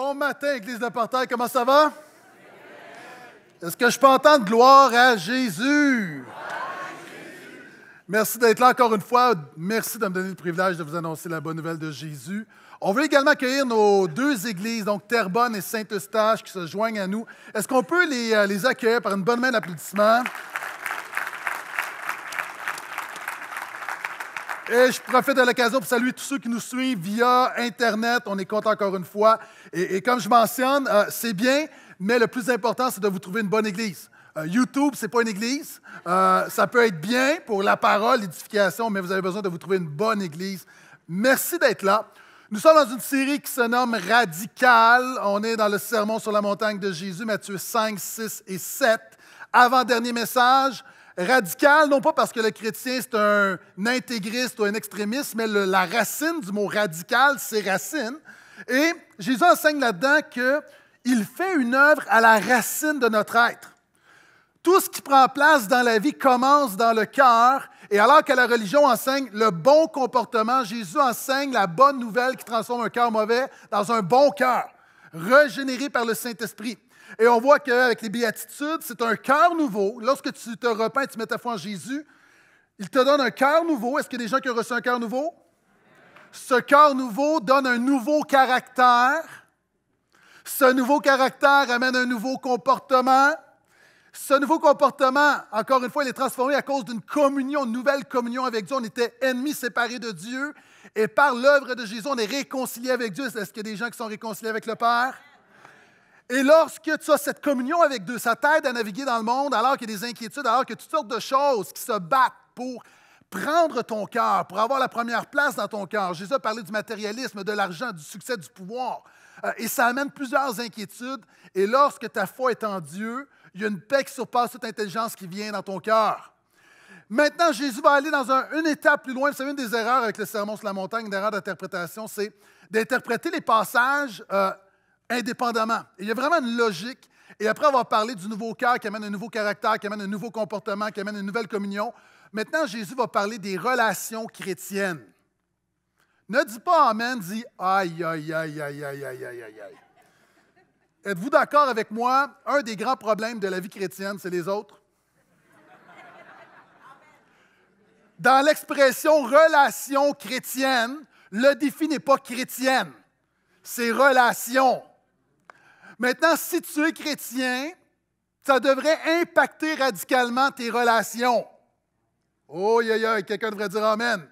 Bon matin, Église de Portail, comment ça va? Est-ce que je peux entendre gloire à Jésus? Merci d'être là encore une fois. Merci de me donner le privilège de vous annoncer la bonne nouvelle de Jésus. On veut également accueillir nos deux églises, donc Terrebonne et Saint-Eustache, qui se joignent à nous. Est-ce qu'on peut les, euh, les accueillir par une bonne main d'applaudissements? je profite de l'occasion pour saluer tous ceux qui nous suivent via Internet. On est content encore une fois. Et, comme je mentionne, euh, c'est bien, mais le plus important, c'est de vous trouver une bonne église. YouTube, euh, YouTube, c'est pas une église. Euh, ça peut être bien pour la parole, l'édification, mais vous avez besoin de vous trouver une bonne église. Merci d'être là. Nous sommes dans une série qui se nomme Radical. On est dans le sermon sur la montagne de Jésus, Matthieu 5, 6 et 7. Avant-dernier message, radical, non pas parce que le chrétien c'est un intégriste ou un extrémiste, mais la racine du mot radical, c'est racine. Et Jésus enseigne là-dedans qu'il fait une œuvre à la racine de notre être. Tout ce qui prend place dans la vie commence dans le cœur. Et alors que la religion enseigne le bon comportement, Jésus enseigne la bonne nouvelle qui transforme un cœur mauvais dans un bon cœur, régénéré par le Saint-Esprit. Et on voit qu'avec les béatitudes, c'est un cœur nouveau. Lorsque tu te repens et tu mets ta foi en Jésus, il te donne un cœur nouveau. Est-ce qu'il y a des gens qui ont reçu un cœur nouveau? Ce cœur nouveau donne un nouveau caractère. Ce nouveau caractère amène un nouveau comportement. Ce nouveau comportement, encore une fois, il est transformé à cause d'une communion, une nouvelle communion avec Dieu. On était ennemis, séparés de Dieu. Et par l'œuvre de Jésus, on est réconcilié avec Dieu. Est-ce qu'il y a des gens qui sont réconciliés avec le Père? Et lorsque tu as cette communion avec Dieu, ça t'aide à naviguer dans le monde alors qu'il y a des inquiétudes, alors que toutes sortes de choses qui se battent pour prendre ton cœur, pour avoir la première place dans ton cœur. Jésus a parlé du matérialisme, de l'argent, du succès, du pouvoir. Euh, et ça amène plusieurs inquiétudes. Et lorsque ta foi est en Dieu, il y a une paix qui surpasse toute intelligence qui vient dans ton cœur. Maintenant, Jésus va aller dans une étape plus loin. Vous savez, une des erreurs avec le sermon sur la montagne, une erreur d'interprétation, c'est d'interpréter les passages euh, indépendamment. il y a vraiment une logique. Et après avoir parlé du nouveau cœur qui amène un nouveau caractère, qui amène un nouveau comportement, qui amène une nouvelle communion, maintenant Jésus va parler des relations chrétiennes. Ne dis pas Amen, dis Aïe, aïe, aïe, aïe, aïe, aïe, aïe, aïe. Êtes-vous d'accord avec moi? Un des grands problèmes de la vie chrétienne, c'est les autres. Dans l'expression relation chrétienne, le défi n'est pas chrétienne, c'est relation. Maintenant, si tu es chrétien, ça devrait impacter radicalement tes relations. Oh, yeah, quelqu'un devrait dire Amen.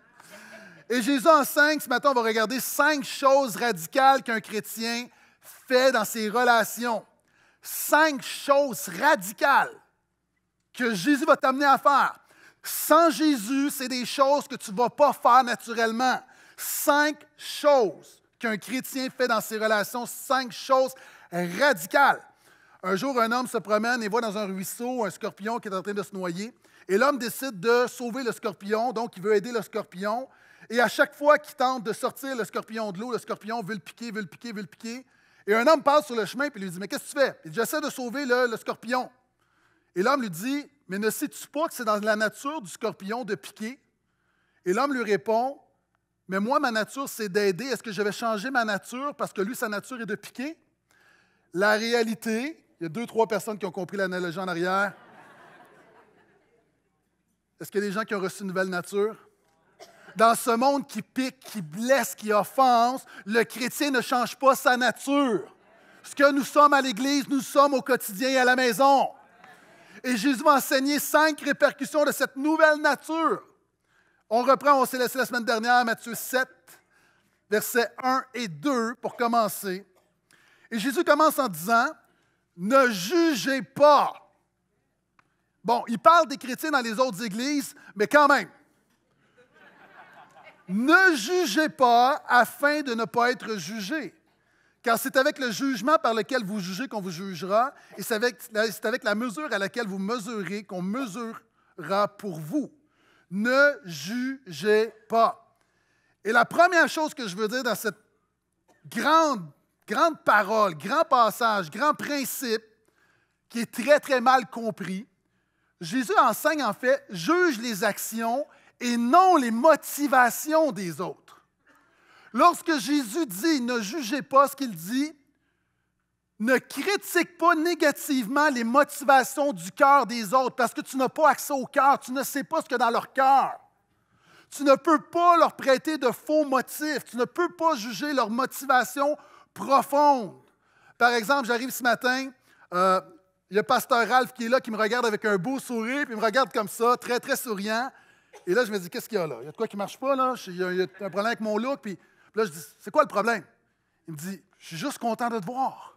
Et Jésus enseigne, ce matin, on va regarder cinq choses radicales qu'un chrétien fait dans ses relations. Cinq choses radicales que Jésus va t'amener à faire. Sans Jésus, c'est des choses que tu ne vas pas faire naturellement. Cinq choses qu'un chrétien fait dans ses relations, cinq choses Radical. Un jour, un homme se promène et voit dans un ruisseau un scorpion qui est en train de se noyer. Et l'homme décide de sauver le scorpion, donc il veut aider le scorpion. Et à chaque fois qu'il tente de sortir le scorpion de l'eau, le scorpion veut le piquer, veut le piquer, veut le piquer. Et un homme passe sur le chemin et lui dit Mais qu'est-ce que tu fais Il J'essaie de sauver le, le scorpion. Et l'homme lui dit Mais ne sais-tu pas que c'est dans la nature du scorpion de piquer Et l'homme lui répond Mais moi, ma nature, c'est d'aider. Est-ce que je vais changer ma nature parce que lui, sa nature est de piquer la réalité, il y a deux, trois personnes qui ont compris l'analogie en arrière. Est-ce qu'il y a des gens qui ont reçu une nouvelle nature? Dans ce monde qui pique, qui blesse, qui offense, le chrétien ne change pas sa nature. Ce que nous sommes à l'Église, nous sommes au quotidien et à la maison. Et Jésus va enseigner cinq répercussions de cette nouvelle nature. On reprend, on s'est laissé la semaine dernière, Matthieu 7, versets 1 et 2 pour commencer. Et Jésus commence en disant, ne jugez pas. Bon, il parle des chrétiens dans les autres églises, mais quand même. ne jugez pas afin de ne pas être jugé. Car c'est avec le jugement par lequel vous jugez qu'on vous jugera, et c'est avec, la mesure à laquelle vous mesurez qu'on mesurera pour vous. Ne jugez pas. Et la première chose que je veux dire dans cette grande grande parole, grand passage, grand principe qui est très, très mal compris. Jésus enseigne en fait, juge les actions et non les motivations des autres. Lorsque Jésus dit ne jugez pas ce qu'il dit, ne critique pas négativement les motivations du cœur des autres parce que tu n'as pas accès au cœur, tu ne sais pas ce a dans leur cœur. Tu ne peux pas leur prêter de faux motifs, tu ne peux pas juger leur motivation Profonde. Par exemple, j'arrive ce matin, euh, il y a pasteur Ralph qui est là, qui me regarde avec un beau sourire, puis il me regarde comme ça, très, très souriant. Et là, je me dis, qu'est-ce qu'il y a là? Il y a de quoi qui ne marche pas, là? Il y, a, un problème avec mon look. Puis, là, je dis, c'est quoi le problème? Il me dit, je suis juste content de te voir.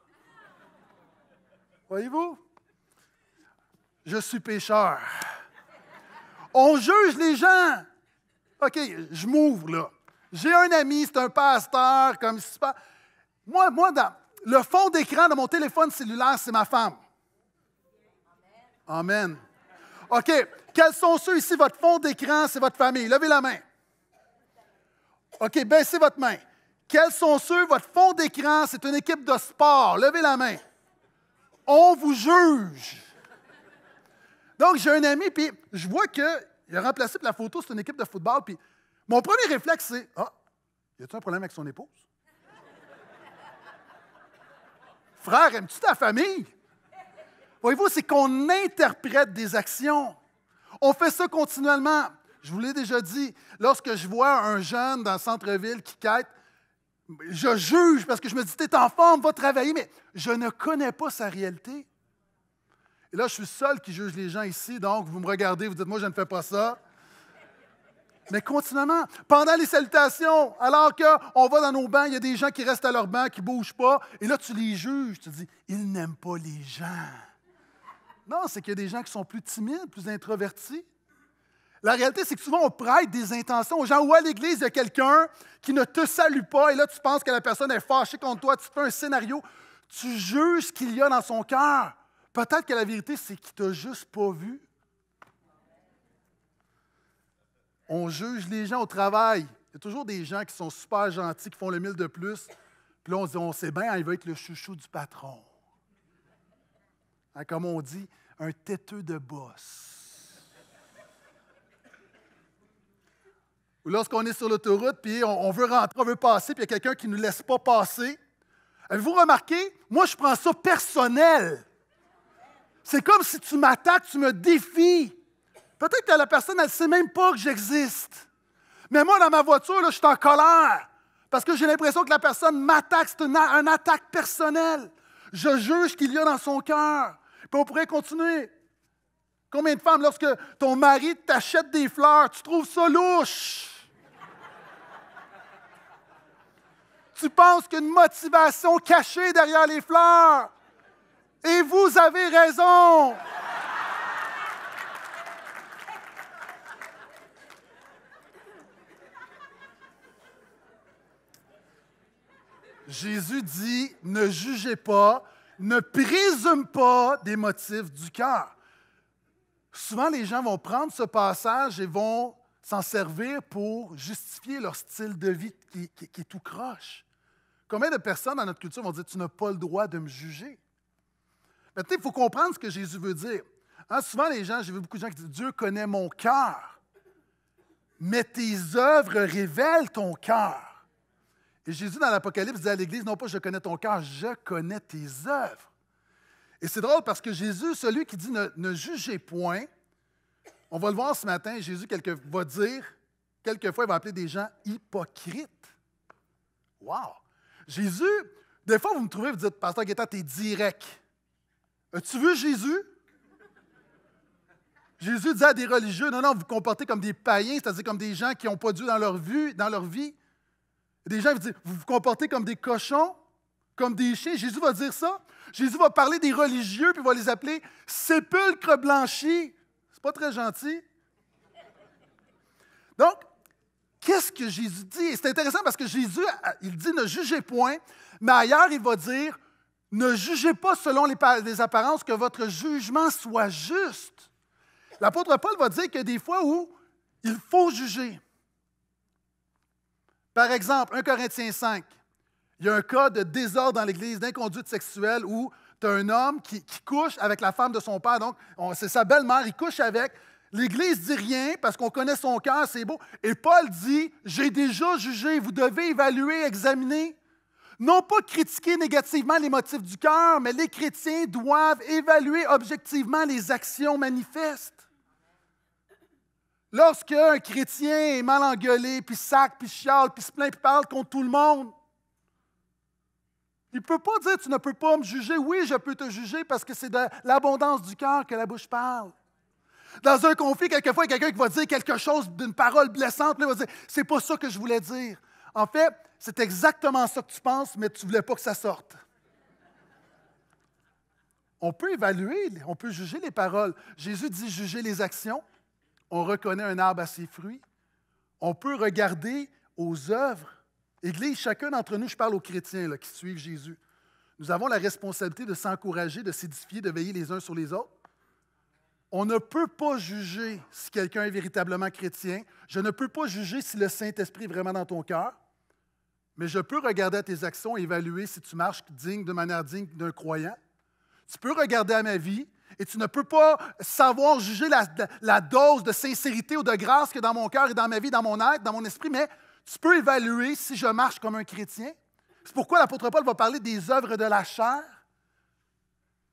Voyez-vous? Je suis pécheur. On juge les gens. OK, je m'ouvre, là. J'ai un ami, c'est un pasteur, comme pas. Moi, le fond d'écran de mon téléphone cellulaire, c'est ma femme. Amen. OK. Quels sont ceux ici? Votre fond d'écran, c'est votre famille. Levez la main. OK, baissez votre main. Quels sont ceux? Votre fond d'écran, c'est une équipe de sport. Levez la main. On vous juge. Donc, j'ai un ami, puis je vois qu'il a remplacé la photo, c'est une équipe de football, puis mon premier réflexe, c'est Ah, y a-t-il un problème avec son épouse? Frère, aimes-tu ta famille? Voyez-vous, c'est qu'on interprète des actions. On fait ça continuellement. Je vous l'ai déjà dit, lorsque je vois un jeune dans le centre-ville qui quête, je juge parce que je me dis, t'es en forme, va travailler, mais je ne connais pas sa réalité. Et là, je suis seul qui juge les gens ici, donc vous me regardez, vous dites, moi, je ne fais pas ça mais continuellement, pendant les salutations, alors qu'on va dans nos bancs, il y a des gens qui restent à leur banc, qui ne bougent pas, et là tu les juges, tu dis, ils n'aiment pas les gens. Non, c'est qu'il y a des gens qui sont plus timides, plus introvertis. La réalité, c'est que souvent, on prête des intentions aux gens. Ou à l'église, il y a quelqu'un qui ne te salue pas, et là, tu penses que la personne est fâchée contre toi, tu fais un scénario, tu juges ce qu'il y a dans son cœur. Peut-être que la vérité, c'est qu'il ne t'a juste pas vu. On juge les gens au travail. Il y a toujours des gens qui sont super gentils, qui font le mille de plus. Puis là, on se dit, on sait bien, il va être le chouchou du patron. Hein, comme on dit, un têteux de boss. Ou lorsqu'on est sur l'autoroute, puis on, on, veut rentrer, on veut passer, puis il y a quelqu'un qui ne nous laisse pas passer. Avez-vous remarqué? Moi, je prends ça personnel. C'est comme si tu m'attaques, tu me défies. Peut-être que la personne, elle ne sait même pas que j'existe. Mais moi, dans ma voiture, je suis en colère parce que j'ai l'impression que la personne m'attaque. C'est une, attaque personnelle. Je juge qu'il y a dans son cœur. Puis on pourrait continuer. Combien de femmes, lorsque ton mari t'achète des fleurs, tu trouves ça louche? tu penses qu'une motivation cachée derrière les fleurs. Et vous avez raison. Jésus dit, ne jugez pas, ne présumez pas des motifs du cœur. Souvent, les gens vont prendre ce passage et vont s'en servir pour justifier leur style de vie qui, est tout croche. Combien de personnes dans notre culture vont dire, tu n'as pas le droit de me juger? il faut comprendre ce que Jésus veut dire. Hein, souvent, les gens, j'ai vu beaucoup de gens qui disent, Dieu connaît mon cœur, mais tes œuvres révèlent ton cœur. Et Jésus, dans l'Apocalypse, dit à l'Église, non pas je connais ton cœur, je connais tes œuvres. Et c'est drôle parce que Jésus, celui qui dit ne, jugez point, on va le voir ce matin, Jésus quelque, va dire, quelquefois, il va appeler des gens hypocrites. Wow! Jésus, des fois, vous me trouvez, vous dites, Pasteur Guetta, es direct. As-tu vu Jésus? Jésus dit à des religieux, non, non, vous, vous comportez comme des païens, c'est-à-dire comme des gens qui n'ont pas Dieu dans leur, vue, dans leur vie des gens vont dire, vous vous comportez comme des cochons, comme des chiens. Jésus va dire ça. Jésus va parler des religieux, puis va les appeler sépulcres blanchis. C'est pas très gentil. Donc, qu'est-ce que Jésus dit? c'est intéressant parce que Jésus, il dit ne jugez point, mais ailleurs, il va dire ne jugez pas selon les, apparences que votre jugement soit juste. L'apôtre Paul va dire qu'il y a des fois où il faut juger. Par exemple, 1 Corinthiens 5, il y a un cas de désordre dans l'Église, d'inconduite sexuelle, où tu as un homme qui, couche avec la femme de son père, donc c'est sa belle-mère, il couche avec. L'Église dit rien parce qu'on connaît son cœur, c'est beau. Et Paul dit, j'ai déjà jugé, vous devez évaluer, examiner. Non pas critiquer négativement les motifs du cœur, mais les chrétiens doivent évaluer objectivement les actions manifestes. Lorsqu'un chrétien est mal engueulé, puis sac, puis chiale, puis se plaint, puis parle contre tout le monde, il ne peut pas dire tu ne peux pas me juger. Oui, je peux te juger parce que c'est de l'abondance du cœur que la bouche parle. Dans un conflit, quelquefois, il y a quelqu'un qui va dire quelque chose d'une parole blessante, il va dire c'est pas ça que je voulais dire. En fait, c'est exactement ça que tu penses, mais tu ne voulais pas que ça sorte. On peut évaluer, on peut juger les paroles. Jésus dit juger les actions on reconnaît un arbre à ses fruits. On peut regarder aux œuvres. Église, chacun d'entre nous, je parle aux chrétiens qui suivent Jésus. Nous avons la responsabilité de s'encourager, de s'édifier, de veiller les uns sur les autres. On ne peut pas juger si quelqu'un est véritablement chrétien. Je ne peux pas juger si le Saint-Esprit est vraiment dans ton cœur. Mais je peux regarder à tes actions et évaluer si tu marches digne, de manière digne d'un croyant. Tu peux regarder à ma vie et tu ne peux pas savoir juger la, dose de sincérité ou de grâce que dans mon cœur et dans ma vie, dans mon être, dans mon esprit, mais tu peux évaluer si je marche comme un chrétien. C'est pourquoi l'apôtre Paul va parler des œuvres de la chair.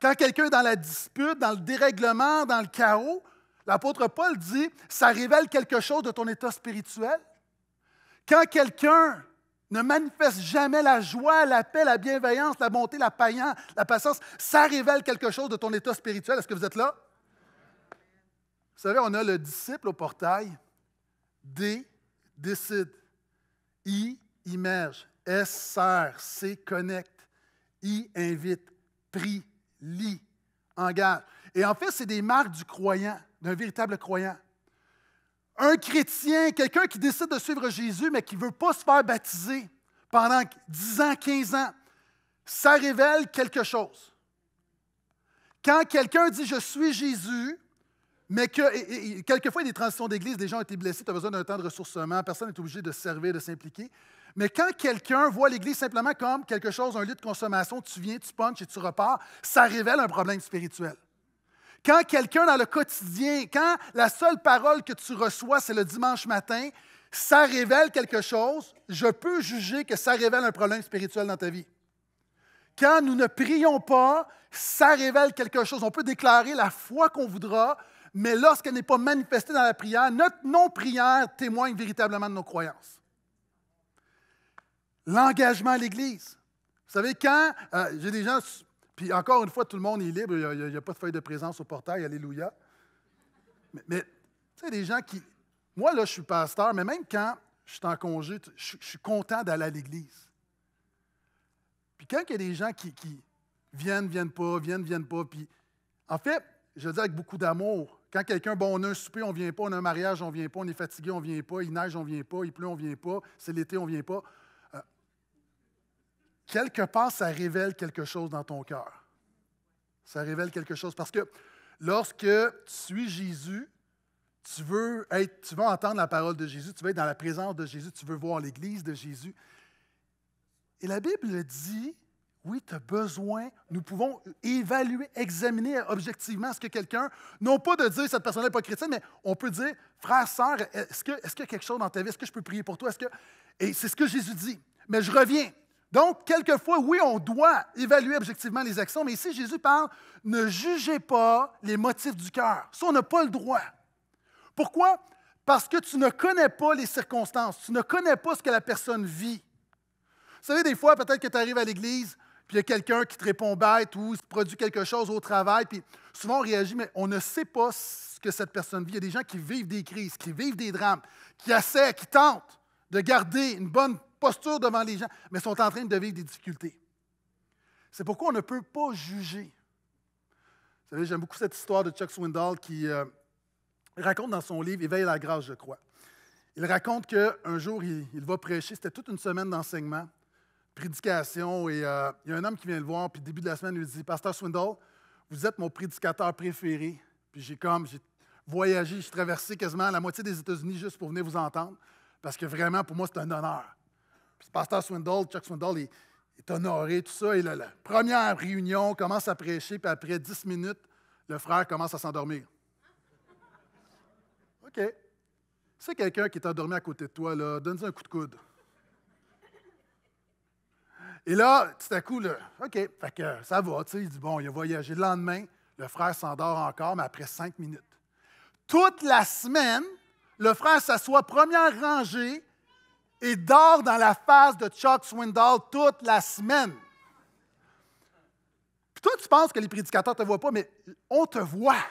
Quand quelqu'un est dans la dispute, dans le dérèglement, dans le chaos, l'apôtre Paul dit, ça révèle quelque chose de ton état spirituel. Quand quelqu'un ne manifeste jamais la joie, la paix, la bienveillance, la bonté, la, païence, la patience, ça révèle quelque chose de ton état spirituel. Est-ce que vous êtes là? Vous savez, on a le disciple au portail. D, décide. I, immerge. S, sert. C, connecte. I, invite. Prie, lit, engage. Et en fait, c'est des marques du croyant, d'un véritable croyant. Un chrétien, quelqu'un qui décide de suivre Jésus, mais qui ne veut pas se faire baptiser pendant 10 ans, 15 ans, ça révèle quelque chose. Quand quelqu'un dit Je suis Jésus, mais que, quelquefois, il y a des transitions d'église, des gens ont été blessés, tu as besoin d'un temps de ressourcement, personne n'est obligé de servir, de s'impliquer. Mais quand quelqu'un voit l'église simplement comme quelque chose, un lieu de consommation, tu viens, tu punches et tu repars, ça révèle un problème spirituel. Quand quelqu'un dans le quotidien, quand la seule parole que tu reçois, c'est le dimanche matin, ça révèle quelque chose, je peux juger que ça révèle un problème spirituel dans ta vie. Quand nous ne prions pas, ça révèle quelque chose. On peut déclarer la foi qu'on voudra, mais lorsqu'elle n'est pas manifestée dans la prière, notre non-prière témoigne véritablement de nos croyances. L'engagement à l'Église. Vous savez, quand euh, j'ai des gens puis encore une fois, tout le monde est libre, il n'y a, pas de feuille de présence au portail, alléluia. Mais, tu sais, des gens qui... Moi, là, je suis pasteur, mais même quand je suis en congé, je, suis content d'aller à l'église. Puis quand il y a des gens qui, qui viennent, viennent pas, viennent, viennent pas, puis en fait, je le dis avec beaucoup d'amour, quand quelqu'un, bon, on a un souper, on vient pas, on a un mariage, on vient pas, on est fatigué, on vient pas, il neige, on vient pas, il pleut, on vient pas, c'est l'été, on vient pas quelque part, ça révèle quelque chose dans ton cœur. Ça révèle quelque chose. Parce que lorsque tu suis Jésus, tu veux, être, tu entendre la parole de Jésus, tu vas être dans la présence de Jésus, tu veux voir l'Église de Jésus. Et la Bible dit, oui, tu as besoin, nous pouvons évaluer, examiner objectivement ce que quelqu'un, non pas de dire cette personne n'est pas chrétienne, mais on peut dire, frère, sœur, est-ce est qu'il y a quelque chose dans ta vie, est-ce que je peux prier pour toi? ce que... Et c'est ce que Jésus dit. Mais je reviens, donc, quelquefois, oui, on doit évaluer objectivement les actions, mais ici, Jésus parle, ne jugez pas les motifs du cœur. Ça, on n'a pas le droit. Pourquoi? Parce que tu ne connais pas les circonstances, tu ne connais pas ce que la personne vit. Vous savez, des fois, peut-être que tu arrives à l'église, puis il y a quelqu'un qui te répond bête ou se produit quelque chose au travail, puis souvent on réagit, mais on ne sait pas ce que cette personne vit. Il y a des gens qui vivent des crises, qui vivent des drames, qui essaient, qui tentent de garder une bonne posture devant les gens, mais sont en train de vivre des difficultés. C'est pourquoi on ne peut pas juger. Vous savez, j'aime beaucoup cette histoire de Chuck Swindoll qui euh, raconte dans son livre Éveille la grâce, je crois. Il raconte qu'un jour, il, va prêcher. C'était toute une semaine d'enseignement, prédication. Et euh, il y a un homme qui vient le voir, puis début de la semaine, il lui dit Pasteur Swindoll, vous êtes mon prédicateur préféré. Puis j'ai comme, j'ai voyagé, j'ai traversé quasiment la moitié des États-Unis juste pour venir vous entendre, parce que vraiment, pour moi, c'est un honneur pasteur Swindoll, Chuck Swindoll, il, est honoré, tout ça. Et là, la première réunion, commence à prêcher, puis après dix minutes, le frère commence à s'endormir. OK. C'est quelqu'un qui est endormi à côté de toi, là, donne-lui un coup de coude. Et là, tout à coup, OK, fait que euh, ça va, tu sais, il dit, bon, il a voyagé. Le lendemain, le frère s'endort encore, mais après cinq minutes. Toute la semaine, le frère s'assoit première rangée, et dort dans la face de Chuck Swindoll toute la semaine. Puis toi, tu penses que les prédicateurs ne te voient pas, mais on te voit.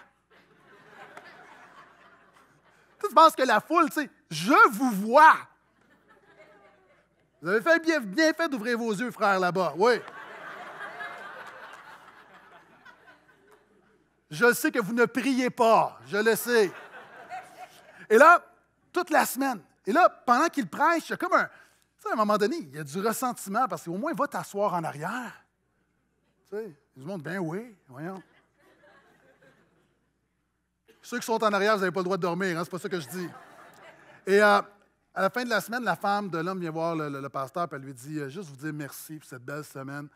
tu penses que la foule, tu sais, je vous vois. Vous avez fait bien, bien fait d'ouvrir vos yeux, frère, là-bas, oui. Je sais que vous ne priez pas, je le sais. Et là, toute la semaine, et là, pendant qu'il prêche, il y a comme un. Tu sais, à un moment donné, il y a du ressentiment parce qu'au moins, va t'asseoir en arrière. Tu sais, il se montre, ben oui, voyons. Ceux qui sont en arrière, vous n'avez pas le droit de dormir, hein, c'est pas ça que je dis. Et euh, à la fin de la semaine, la femme de l'homme vient voir le, pasteur et elle lui dit euh, Juste vous dire merci pour cette belle semaine.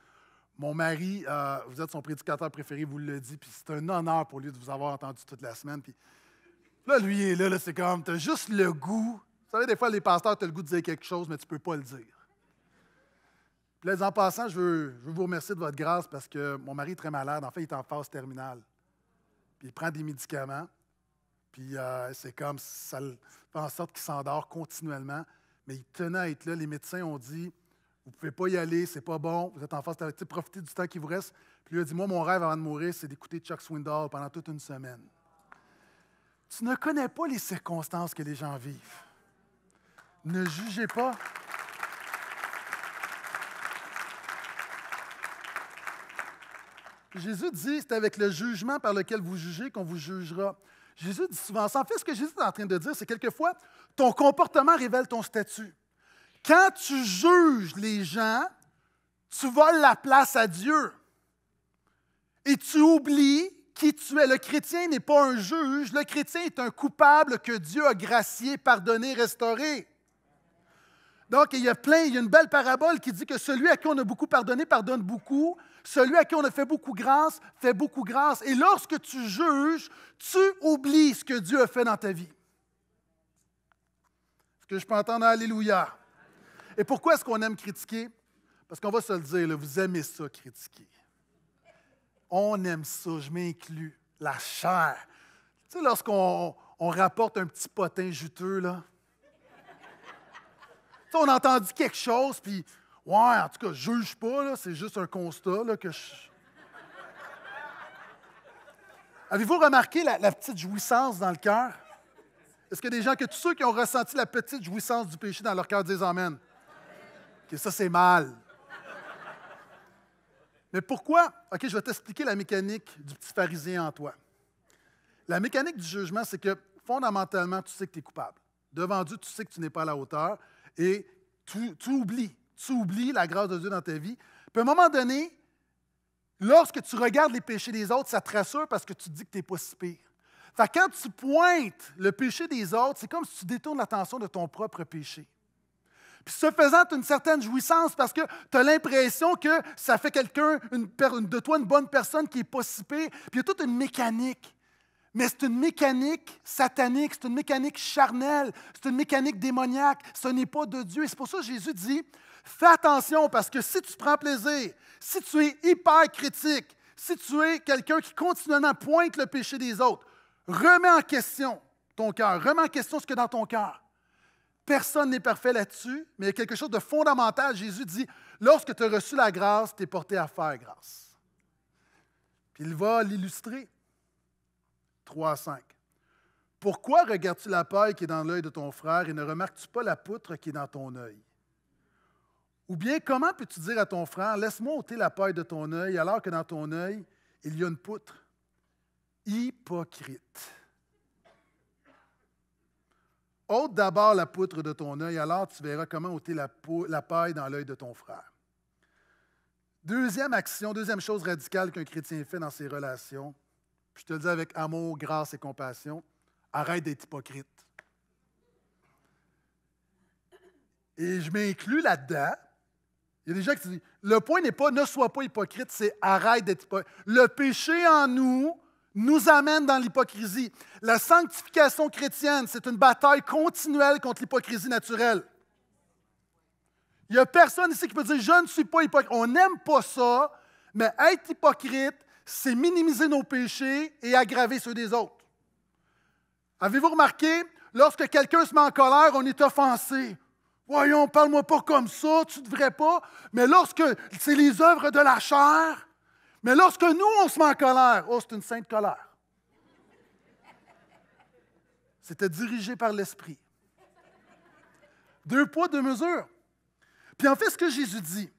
Mon mari, euh, vous êtes son prédicateur préféré, vous le dit, puis c'est un honneur pour lui de vous avoir entendu toute la semaine. Puis là, lui est là, là c'est comme T'as juste le goût vous savez, des fois, les pasteurs, tu as le goût de dire quelque chose, mais tu ne peux pas le dire. Puis en passant, je veux, vous remercier de votre grâce parce que mon mari est très malade. En fait, il est en phase terminale. Puis il prend des médicaments. Puis euh, c'est comme ça fait en sorte qu'il s'endort continuellement. Mais il tenait à être là. Les médecins ont dit Vous ne pouvez pas y aller, c'est pas bon, vous êtes en phase terminale. Profitez du temps qui vous reste. Puis lui a dit Moi, mon rêve avant de mourir, c'est d'écouter Chuck Swindoll pendant toute une semaine. Tu ne connais pas les circonstances que les gens vivent. Ne jugez pas. Jésus dit, c'est avec le jugement par lequel vous jugez qu'on vous jugera. Jésus dit souvent ça. En fait, ce que Jésus est en train de dire, c'est quelquefois, ton comportement révèle ton statut. Quand tu juges les gens, tu voles la place à Dieu. Et tu oublies qui tu es. Le chrétien n'est pas un juge, le chrétien est un coupable que Dieu a gracié, pardonné, restauré. Donc, il y a plein, il y a une belle parabole qui dit que celui à qui on a beaucoup pardonné pardonne beaucoup, celui à qui on a fait beaucoup grâce fait beaucoup grâce. Et lorsque tu juges, tu oublies ce que Dieu a fait dans ta vie. Est-ce que je peux entendre Alléluia? Et pourquoi est-ce qu'on aime critiquer? Parce qu'on va se le dire, vous aimez ça, critiquer. On aime ça, je m'inclus, la chair. Tu sais, lorsqu'on rapporte un petit potin juteux, là, on a entendu quelque chose, puis ouais, en tout cas, je juge pas, c'est juste un constat que je. Avez-vous remarqué la, petite jouissance dans le cœur? Est-ce que des gens que tous ceux qui ont ressenti la petite jouissance du péché dans leur cœur disent Amen? Que ça, c'est mal. Mais pourquoi? OK, je vais t'expliquer la mécanique du petit pharisien en toi. La mécanique du jugement, c'est que fondamentalement, tu sais que tu es coupable. Devant Dieu, tu sais que tu n'es pas à la hauteur et tu, oublies. Tu oublies la grâce de Dieu dans ta vie. Puis à un moment donné, lorsque tu regardes les péchés des autres, ça te rassure parce que tu te dis que tu n'es pas si pire. quand tu pointes le péché des autres, c'est comme si tu détournes l'attention de ton propre péché. Puis ce faisant, une certaine jouissance parce que tu as l'impression que ça fait quelqu'un, de toi, une bonne personne qui est pas si pire. Puis il y a toute une mécanique mais c'est une mécanique satanique, c'est une mécanique charnelle, c'est une mécanique démoniaque, ce n'est pas de Dieu. Et c'est pour ça que Jésus dit, fais attention parce que si tu prends plaisir, si tu es hyper critique, si tu es quelqu'un qui continuellement pointe le péché des autres, remets en question ton cœur, remets en question ce que dans ton cœur. Personne n'est parfait là-dessus, mais il y a quelque chose de fondamental. Jésus dit, lorsque tu as reçu la grâce, tu es porté à faire grâce. Puis il va l'illustrer. 3 5. Pourquoi regardes-tu la paille qui est dans l'œil de ton frère et ne remarques-tu pas la poutre qui est dans ton œil? Ou bien, comment peux-tu dire à ton frère, laisse-moi ôter la paille de ton œil alors que dans ton œil, il y a une poutre? Hypocrite. Ôte d'abord la poutre de ton œil, alors tu verras comment ôter la, la paille dans l'œil de ton frère. Deuxième action, deuxième chose radicale qu'un chrétien fait dans ses relations, je te le dis avec amour, grâce et compassion, arrête d'être hypocrite. Et je m'inclus là-dedans. Il y a des gens qui disent, le point n'est pas ne sois pas hypocrite, c'est arrête d'être hypocrite. Le péché en nous nous amène dans l'hypocrisie. La sanctification chrétienne, c'est une bataille continuelle contre l'hypocrisie naturelle. Il n'y a personne ici qui peut dire, je ne suis pas hypocrite. On n'aime pas ça, mais être hypocrite, c'est minimiser nos péchés et aggraver ceux des autres. Avez-vous remarqué, lorsque quelqu'un se met en colère, on est offensé. Voyons, parle-moi pas comme ça, tu ne devrais pas. Mais lorsque c'est les œuvres de la chair, mais lorsque nous, on se met en colère, oh, c'est une sainte colère. C'était dirigé par l'Esprit. Deux poids, deux mesures. Puis en fait, ce que Jésus dit,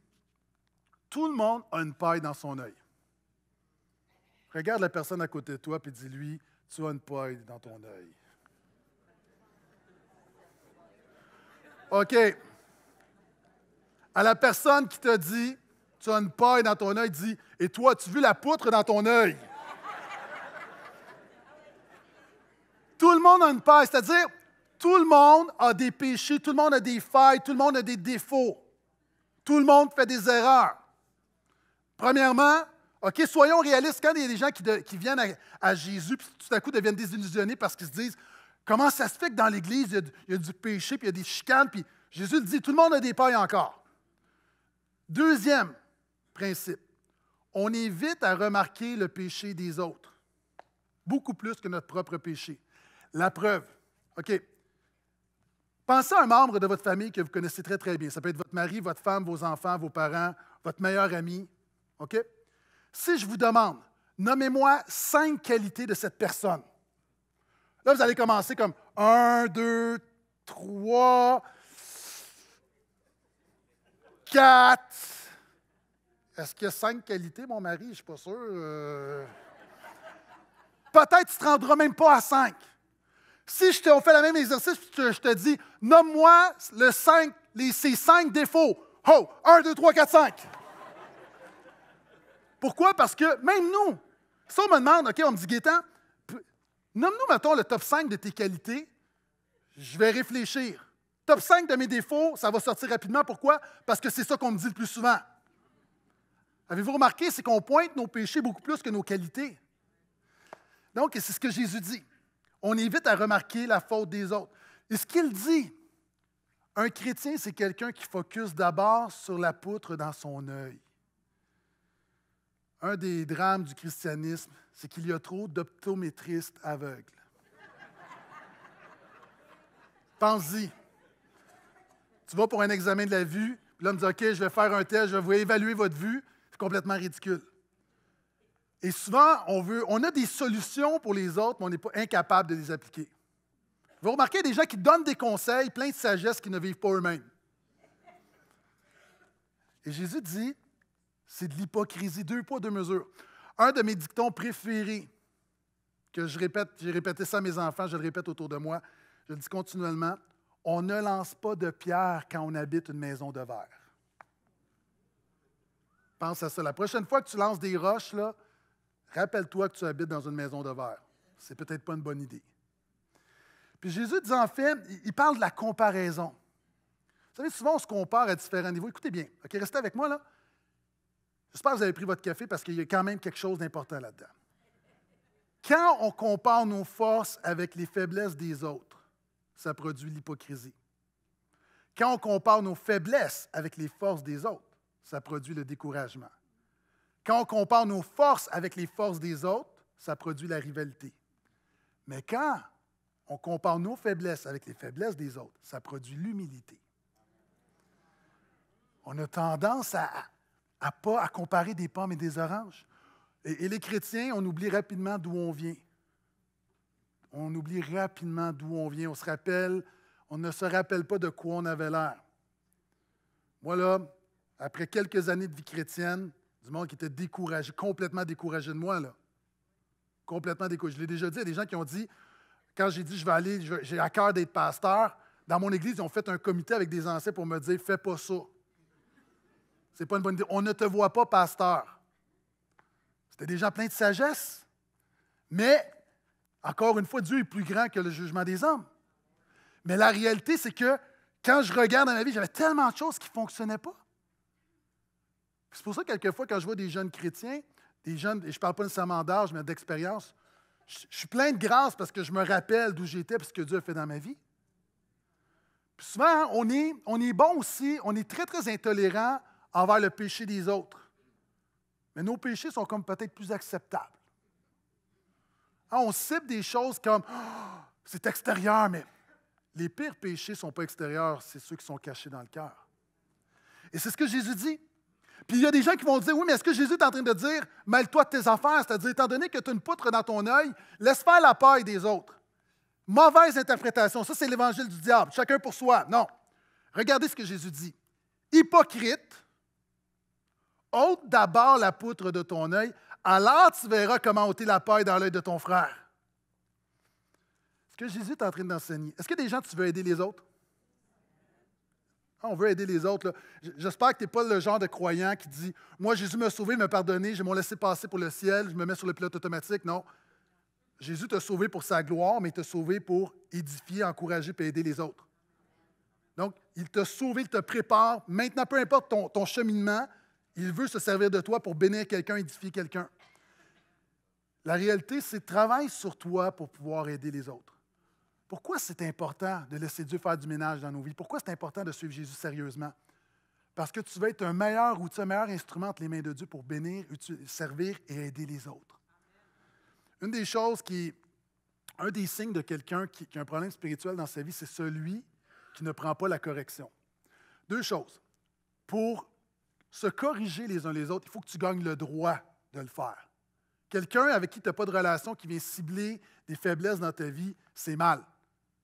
tout le monde a une paille dans son œil. Regarde la personne à côté de toi et dis-lui, tu as une paille dans ton œil. OK. À la personne qui te dit, tu as une paille dans ton œil, dis, et toi, tu vu la poutre dans ton œil. tout le monde a une paille, c'est-à-dire, tout le monde a des péchés, tout le monde a des failles, tout le monde a des défauts. Tout le monde fait des erreurs. Premièrement, OK, soyons réalistes. Quand il y a des gens qui, viennent à, Jésus, puis tout à coup deviennent désillusionnés parce qu'ils se disent Comment ça se fait que dans l'Église, il, y a du péché, puis il y a des chicanes, puis Jésus dit Tout le monde a des pailles encore. Deuxième principe on évite à remarquer le péché des autres, beaucoup plus que notre propre péché. La preuve. OK. Pensez à un membre de votre famille que vous connaissez très, très bien. Ça peut être votre mari, votre femme, vos enfants, vos parents, votre meilleur ami. OK? Si je vous demande, nommez-moi cinq qualités de cette personne, là, vous allez commencer comme un, deux, trois, quatre. Est-ce qu'il y a cinq qualités, mon mari? Je ne suis pas sûr. Euh. Peut-être tu ne te rendras même pas à cinq. Si je te on fait le même exercice, je te, dis, nomme-moi les, ces cinq défauts. Oh, un, deux, trois, quatre, cinq. Pourquoi? Parce que même nous, si on me demande, OK, on me dit, Gaétan, nomme-nous, maintenant le top 5 de tes qualités, je vais réfléchir. Top 5 de mes défauts, ça va sortir rapidement. Pourquoi? Parce que c'est ça qu'on me dit le plus souvent. Avez-vous remarqué? C'est qu'on pointe nos péchés beaucoup plus que nos qualités. Donc, c'est ce que Jésus dit. On évite à remarquer la faute des autres. Et ce qu'il dit, un chrétien, c'est quelqu'un qui focus d'abord sur la poutre dans son œil. Un des drames du christianisme, c'est qu'il y a trop d'optométristes aveugles. Pense-y. Tu vas pour un examen de la vue, l'homme dit OK, je vais faire un test, je vais évaluer votre vue. C'est complètement ridicule. Et souvent, on, veut, on a des solutions pour les autres, mais on n'est pas incapable de les appliquer. Vous remarquez des gens qui donnent des conseils, plein de sagesse, qui ne vivent pas eux-mêmes. Et Jésus dit c'est de l'hypocrisie, deux poids, deux mesures. Un de mes dictons préférés, que je répète, j'ai répété ça à mes enfants, je le répète autour de moi, je le dis continuellement, on ne lance pas de pierre quand on habite une maison de verre. Pense à ça. La prochaine fois que tu lances des roches, là, rappelle-toi que tu habites dans une maison de verre. C'est peut-être pas une bonne idée. Puis Jésus dit en fait, il parle de la comparaison. Vous savez, souvent on se compare à différents niveaux. Écoutez bien, OK, restez avec moi là. J'espère que vous avez pris votre café parce qu'il y a quand même quelque chose d'important là-dedans. Quand on compare nos forces avec les faiblesses des autres, ça produit l'hypocrisie. Quand on compare nos faiblesses avec les forces des autres, ça produit le découragement. Quand on compare nos forces avec les forces des autres, ça produit la rivalité. Mais quand on compare nos faiblesses avec les faiblesses des autres, ça produit l'humilité. On a tendance à à pas à comparer des pommes et des oranges. Et, les chrétiens, on oublie rapidement d'où on vient. On oublie rapidement d'où on vient. On se rappelle, on ne se rappelle pas de quoi on avait l'air. Moi, là, après quelques années de vie chrétienne, du monde qui était découragé, complètement découragé de moi, là. Complètement découragé. Je l'ai déjà dit, il y a des gens qui ont dit, quand j'ai dit je vais aller, j'ai à cœur d'être pasteur, dans mon église, ils ont fait un comité avec des anciens pour me dire fais pas ça n'est pas une bonne idée. On ne te voit pas, pasteur. C'était des gens pleins de sagesse. Mais, encore une fois, Dieu est plus grand que le jugement des hommes. Mais la réalité, c'est que quand je regarde dans ma vie, j'avais tellement de choses qui ne fonctionnaient pas. C'est pour ça, que, quelquefois, quand je vois des jeunes chrétiens, des jeunes, et je ne parle pas de nécessairement d'âge, mais d'expérience, je, suis plein de grâce parce que je me rappelle d'où j'étais et ce que Dieu a fait dans ma vie. souvent, hein, on, est, on est bon aussi, on est très, très intolérant envers le péché des autres. Mais nos péchés sont comme peut-être plus acceptables. Hein, on cible des choses comme oh, c'est extérieur, mais les pires péchés ne sont pas extérieurs, c'est ceux qui sont cachés dans le cœur. Et c'est ce que Jésus dit. Puis il y a des gens qui vont dire Oui, mais est-ce que Jésus est en train de dire Mêle-toi de tes affaires, c'est-à-dire, étant donné que tu as une poutre dans ton œil, laisse faire la paille des autres. Mauvaise interprétation. Ça, c'est l'évangile du diable. Chacun pour soi. Non. Regardez ce que Jésus dit. Hypocrite, ôte d'abord la poutre de ton œil, alors tu verras comment ôter la paille dans l'œil de ton frère. » Ce que Jésus est en train d'enseigner. Est-ce que des gens, tu veux aider les autres? Ah, on veut aider les autres. J'espère que tu n'es pas le genre de croyant qui dit Moi, Jésus m'a sauvé, m'a pardonné, je m'en laissé passer pour le ciel, je me mets sur le pilote automatique. Non. Jésus t'a sauvé pour sa gloire, mais il t'a sauvé pour édifier, encourager et aider les autres. Donc, il t'a sauvé, il te prépare. Maintenant, peu importe ton cheminement, il veut se servir de toi pour bénir quelqu'un, édifier quelqu'un. La réalité, c'est travaille sur toi pour pouvoir aider les autres. Pourquoi c'est important de laisser Dieu faire du ménage dans nos vies? Pourquoi c'est important de suivre Jésus sérieusement? Parce que tu vas être un meilleur outil, un meilleur instrument entre les mains de Dieu pour bénir, servir et aider les autres. Une des choses qui, un des signes de quelqu'un qui, a un problème spirituel dans sa vie, c'est celui qui ne prend pas la correction. Deux choses. Pour se corriger les uns les autres, il faut que tu gagnes le droit de le faire. Quelqu'un avec qui tu n'as pas de relation, qui vient cibler des faiblesses dans ta vie, c'est mal.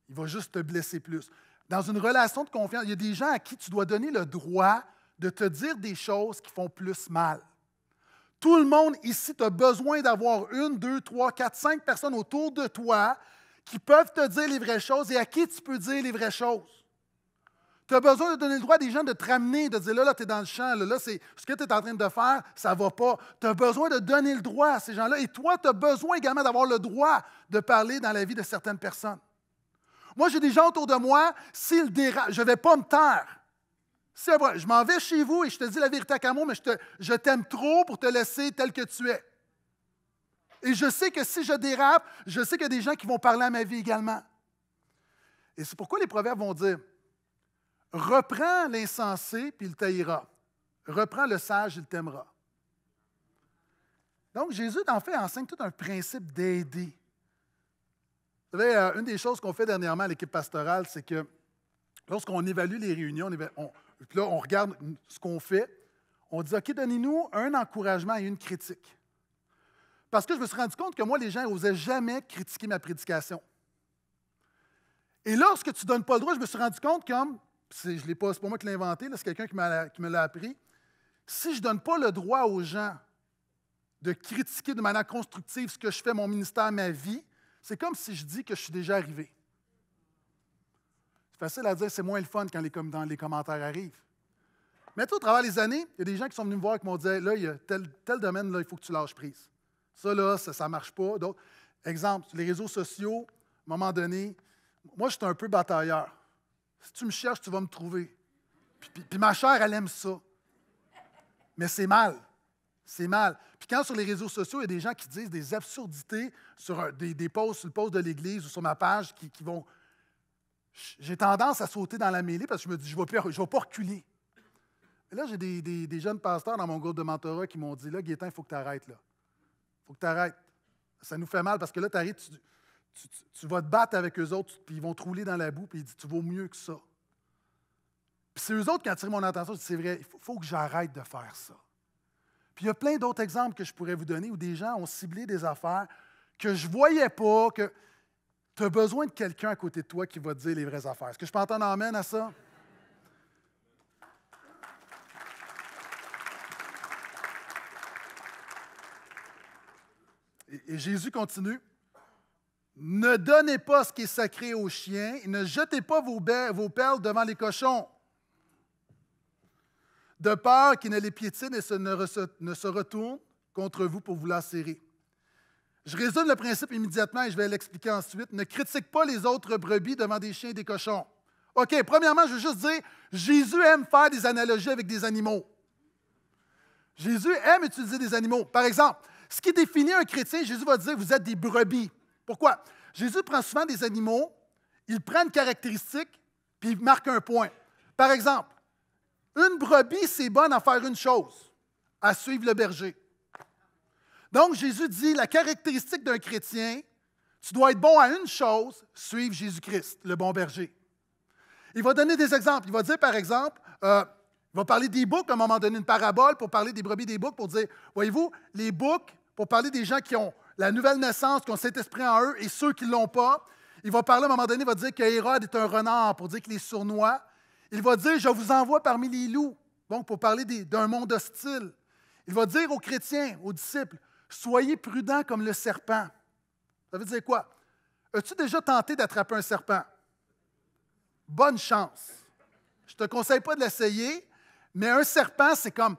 Il va juste te blesser plus. Dans une relation de confiance, il y a des gens à qui tu dois donner le droit de te dire des choses qui font plus mal. Tout le monde ici, tu as besoin d'avoir une, deux, trois, quatre, cinq personnes autour de toi qui peuvent te dire les vraies choses et à qui tu peux dire les vraies choses. Tu as besoin de donner le droit à des gens de te ramener, de dire là, là, tu es dans le champ, là, là, c'est ce que tu es en train de faire, ça ne va pas. Tu as besoin de donner le droit à ces gens-là. Et toi, tu as besoin également d'avoir le droit de parler dans la vie de certaines personnes. Moi, j'ai des gens autour de moi, s'ils dérapent, je ne vais pas me taire. C'est vrai, je m'en vais chez vous et je te dis la vérité à Camo, mais je, te, je t'aime trop pour te laisser tel que tu es. Et je sais que si je dérape, je sais qu'il y a des gens qui vont parler à ma vie également. Et c'est pourquoi les proverbes vont dire Reprends l'insensé, puis il taillera. Reprends le sage, il t'aimera. Donc, Jésus, en fait, enseigne tout un principe d'aider. Vous savez, euh, une des choses qu'on fait dernièrement à l'équipe pastorale, c'est que lorsqu'on évalue les réunions, là, on regarde ce qu'on fait, on dit OK, donnez-nous un encouragement et une critique. Parce que je me suis rendu compte que moi, les gens n'osaient jamais critiquer ma prédication. Et lorsque tu ne donnes pas le droit, je me suis rendu compte comme c'est, je l'ai pas, c'est pas moi qui l'ai inventé, c'est quelqu'un qui, me l'a appris. Si je ne donne pas le droit aux gens de critiquer de manière constructive ce que je fais, mon ministère, ma vie, c'est comme si je dis que je suis déjà arrivé. C'est facile à dire, c'est moins le fun quand les, commentaires arrivent. Mais tout au travers des années, il y a des gens qui sont venus me voir et qui m'ont dit là, il y a tel, domaine, là, il faut que tu lâches prise. Ça, là, ça ne marche pas. Exemple, les réseaux sociaux, à un moment donné, moi, je j'étais un peu batailleur. Si tu me cherches, tu vas me trouver. Puis, ma chère, elle aime ça. Mais c'est mal. C'est mal. Puis quand sur les réseaux sociaux, il y a des gens qui disent des absurdités sur des, posts, le post de l'Église ou sur ma page qui, vont. J'ai tendance à sauter dans la mêlée parce que je me dis, je ne vais, pas reculer. Et là, j'ai des, jeunes pasteurs dans mon groupe de mentorat qui m'ont dit, là, Guétin, il faut que tu arrêtes, là. Il faut que tu arrêtes. Ça nous fait mal parce que là, tu arrives, tu, vas te battre avec eux autres, puis ils vont te rouler dans la boue, puis ils disent Tu vaux mieux que ça. Puis c'est eux autres qui attirent mon attention, c'est vrai, il faut, que j'arrête de faire ça. Puis il y a plein d'autres exemples que je pourrais vous donner où des gens ont ciblé des affaires que je ne voyais pas, que tu as besoin de quelqu'un à côté de toi qui va te dire les vraies affaires. Est-ce que je peux entendre amène à ça? et Jésus continue. Ne donnez pas ce qui est sacré aux chiens et ne jetez pas vos, perles devant les cochons, de peur qu'ils ne les piétinent et ne, se retournent contre vous pour vous lacérer. Je résume le principe immédiatement et je vais l'expliquer ensuite. Ne critique pas les autres brebis devant des chiens et des cochons. OK, premièrement, je veux juste dire, Jésus aime faire des analogies avec des animaux. Jésus aime utiliser des animaux. Par exemple, ce qui définit un chrétien, Jésus va dire, vous êtes des brebis. Pourquoi? Jésus prend souvent des animaux, il prend une caractéristique, puis il marque un point. Par exemple, une brebis, c'est bonne à faire une chose, à suivre le berger. Donc, Jésus dit, la caractéristique d'un chrétien, tu dois être bon à une chose, suivre Jésus-Christ, le bon berger. Il va donner des exemples. Il va dire, par exemple, euh, il va parler des boucs, à un moment donné, une parabole pour parler des brebis des boucs, pour dire, voyez-vous, les boucs, pour parler des gens qui ont la nouvelle naissance qu'on Saint-Esprit en eux et ceux qui ne l'ont pas. Il va parler à un moment donné, il va dire que est un renard pour dire qu'il est sournois. Il va dire Je vous envoie parmi les loups, donc pour parler d'un monde hostile. Il va dire aux chrétiens, aux disciples Soyez prudents comme le serpent. Ça veut dire quoi As-tu déjà tenté d'attraper un serpent Bonne chance. Je ne te conseille pas de l'essayer, mais un serpent, c'est comme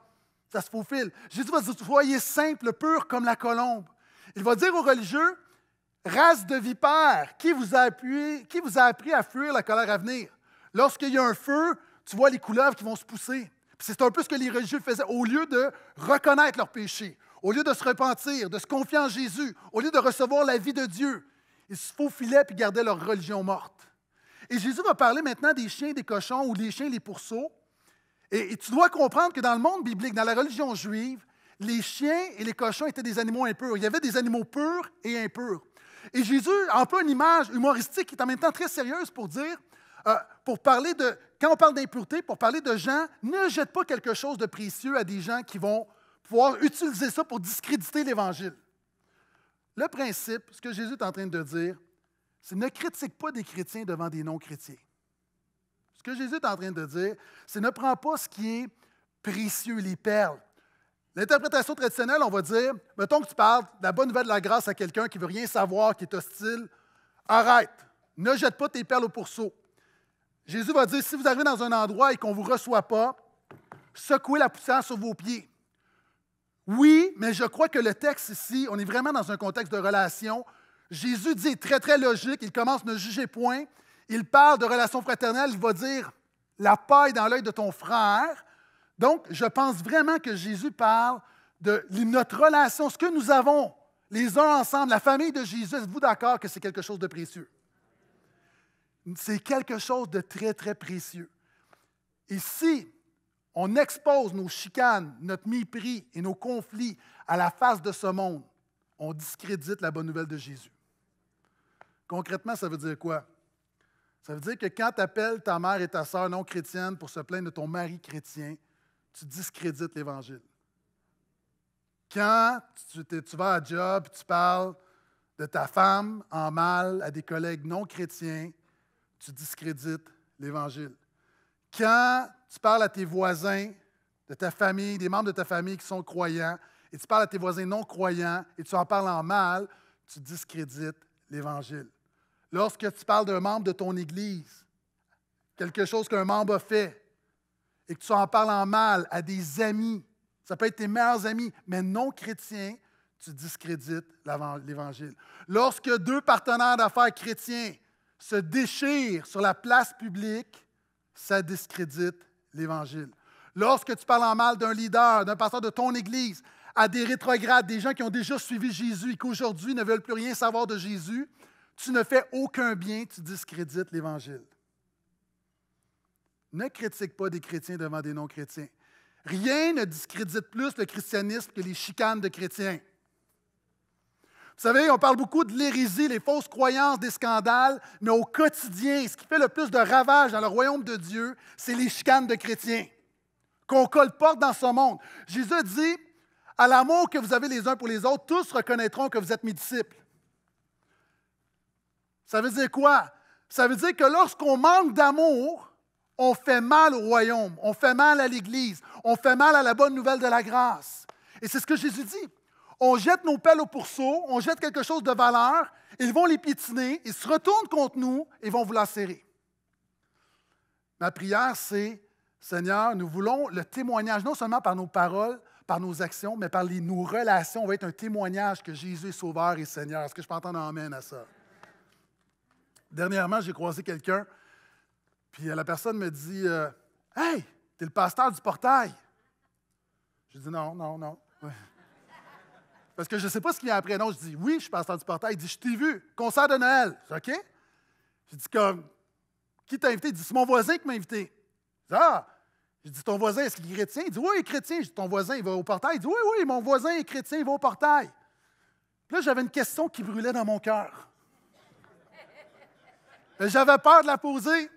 ça se faufile. Jésus va dire Soyez simple, pur comme la colombe. Il va dire aux religieux, race de vipères, qui vous a, appris à fuir la colère à venir? Lorsqu'il y a un feu, tu vois les couleuvres qui vont se pousser. C'est un peu ce que les religieux faisaient. Au lieu de reconnaître leur péché, au lieu de se repentir, de se confier en Jésus, au lieu de recevoir la vie de Dieu, ils se faufilaient et gardaient leur religion morte. Et Jésus va parler maintenant des chiens, des cochons ou des chiens, les pourceaux. et tu dois comprendre que dans le monde biblique, dans la religion juive, les chiens et les cochons étaient des animaux impurs. Il y avait des animaux purs et impurs. Et Jésus peu une image humoristique qui est en même temps très sérieuse pour dire, euh, pour parler de, quand on parle d'impureté, pour parler de gens, ne jette pas quelque chose de précieux à des gens qui vont pouvoir utiliser ça pour discréditer l'Évangile. Le principe, ce que Jésus est en train de dire, c'est ne critique pas des chrétiens devant des non-chrétiens. Ce que Jésus est en train de dire, c'est ne prends pas ce qui est précieux, les perles, L'interprétation traditionnelle, on va dire, mettons que tu parles la bonne nouvelle de la grâce à quelqu'un qui ne veut rien savoir, qui est hostile, arrête, ne jette pas tes perles au pourceau. Jésus va dire, si vous arrivez dans un endroit et qu'on ne vous reçoit pas, secouez la poussière sur vos pieds. Oui, mais je crois que le texte ici, on est vraiment dans un contexte de relation. Jésus dit très, très logique, il commence ne juger point. Il parle de relation fraternelle, il va dire la paille dans l'œil de ton frère. Donc, je pense vraiment que Jésus parle de notre relation, ce que nous avons les uns ensemble, la famille de Jésus. Êtes-vous d'accord que c'est quelque chose de précieux? C'est quelque chose de très, très précieux. Et si on expose nos chicanes, notre mépris et nos conflits à la face de ce monde, on discrédite la bonne nouvelle de Jésus. Concrètement, ça veut dire quoi? Ça veut dire que quand tu appelles ta mère et ta sœur non chrétienne pour se plaindre de ton mari chrétien, tu discrédites l'Évangile. Quand tu, vas à job, tu parles de ta femme en mal à des collègues non chrétiens, tu discrédites l'Évangile. Quand tu parles à tes voisins, de ta famille, des membres de ta famille qui sont croyants, et tu parles à tes voisins non croyants, et tu en parles en mal, tu discrédites l'Évangile. Lorsque tu parles d'un membre de ton Église, quelque chose qu'un membre a fait, et que tu en parles en mal à des amis, ça peut être tes meilleurs amis, mais non chrétiens, tu discrédites l'Évangile. Lorsque deux partenaires d'affaires chrétiens se déchirent sur la place publique, ça discrédite l'Évangile. Lorsque tu parles en mal d'un leader, d'un pasteur de ton Église, à des rétrogrades, des gens qui ont déjà suivi Jésus et qu'aujourd'hui ne veulent plus rien savoir de Jésus, tu ne fais aucun bien, tu discrédites l'Évangile. Ne critique pas des chrétiens devant des non-chrétiens. Rien ne discrédite plus le christianisme que les chicanes de chrétiens. Vous savez, on parle beaucoup de l'hérésie, les fausses croyances, des scandales, mais au quotidien, ce qui fait le plus de ravages dans le royaume de Dieu, c'est les chicanes de chrétiens qu'on colporte dans ce monde. Jésus dit, à l'amour que vous avez les uns pour les autres, tous reconnaîtront que vous êtes mes disciples. Ça veut dire quoi? Ça veut dire que lorsqu'on manque d'amour, on fait mal au royaume, on fait mal à l'Église, on fait mal à la bonne nouvelle de la grâce. Et c'est ce que Jésus dit. On jette nos pelles au pourceau, on jette quelque chose de valeur, ils vont les piétiner, ils se retournent contre nous et vont vous serrer. Ma prière, c'est Seigneur, nous voulons le témoignage, non seulement par nos paroles, par nos actions, mais par nos relations. On va être un témoignage que Jésus est Sauveur et Seigneur. Est-ce que je peux entendre un à ça? Dernièrement, j'ai croisé quelqu'un puis euh, la personne me dit euh, Hey, t'es le pasteur du portail. Je dis Non, non, non. Parce que je ne sais pas ce qu'il y a après. Non, je dis Oui, je suis pasteur du portail. Il dit Je t'ai vu, concert de Noël. Je dis, OK. Je dis Comme, qui t'a invité Il dit C'est mon voisin qui m'a invité. Je dis, ah, je dis, ton voisin, est-ce qu'il est chrétien? Il dit, oui, il est chrétien. Je dis, ton voisin, il va au portail. Il dit, oui, oui, mon voisin est chrétien, il va au portail. Puis là, j'avais une question qui brûlait dans mon cœur. J'avais peur de la poser.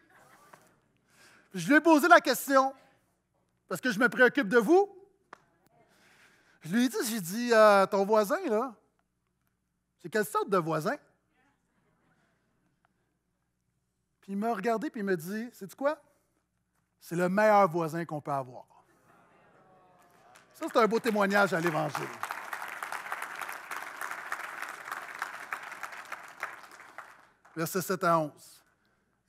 Je lui ai posé la question parce que je me préoccupe de vous. Je lui ai dit, j'ai dit, euh, ton voisin, là, c'est quelle sorte de voisin? Puis il m'a regardé puis il m'a dit, c'est quoi? C'est le meilleur voisin qu'on peut avoir. Ça, c'est un beau témoignage à l'Évangile. Verset 7 à 11.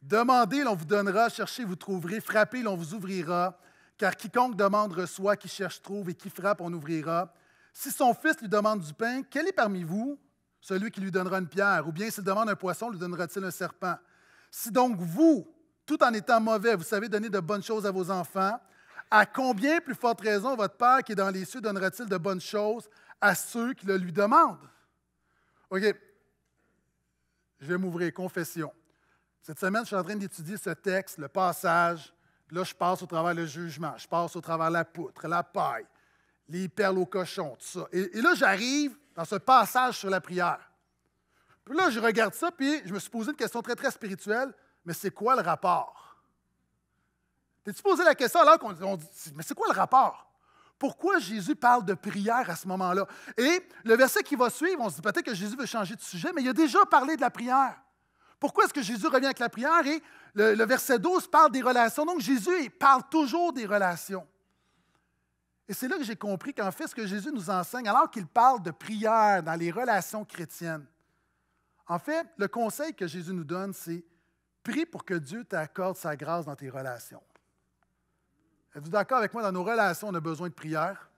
Demandez, l'on vous donnera, cherchez, vous trouverez, frappez, l'on vous ouvrira, car quiconque demande reçoit, qui cherche trouve, et qui frappe, on ouvrira. Si son fils lui demande du pain, quel est parmi vous celui qui lui donnera une pierre? Ou bien s'il demande un poisson, lui donnera-t-il un serpent? Si donc vous, tout en étant mauvais, vous savez donner de bonnes choses à vos enfants, à combien plus forte raison votre Père qui est dans les cieux donnera-t-il de bonnes choses à ceux qui le lui demandent? OK. Je vais m'ouvrir, confession. Cette semaine, je suis en train d'étudier ce texte, le passage. Là, je passe au travers le jugement, je passe au travers la poutre, la paille, les perles au cochon, tout ça. Et, là, j'arrive dans ce passage sur la prière. Puis là, je regarde ça, puis je me suis posé une question très, très spirituelle. Mais c'est quoi le rapport? T'es-tu posé la question alors qu'on dit, mais c'est quoi le rapport? Pourquoi Jésus parle de prière à ce moment-là? Et le verset qui va suivre, on se dit peut-être que Jésus veut changer de sujet, mais il a déjà parlé de la prière. Pourquoi est-ce que Jésus revient avec la prière? Et le, verset 12 parle des relations. Donc Jésus, parle toujours des relations. Et c'est là que j'ai compris qu'en fait, ce que Jésus nous enseigne, alors qu'il parle de prière dans les relations chrétiennes, en fait, le conseil que Jésus nous donne, c'est prie pour que Dieu t'accorde sa grâce dans tes relations. Êtes-vous d'accord avec moi? Dans nos relations, on a besoin de prière.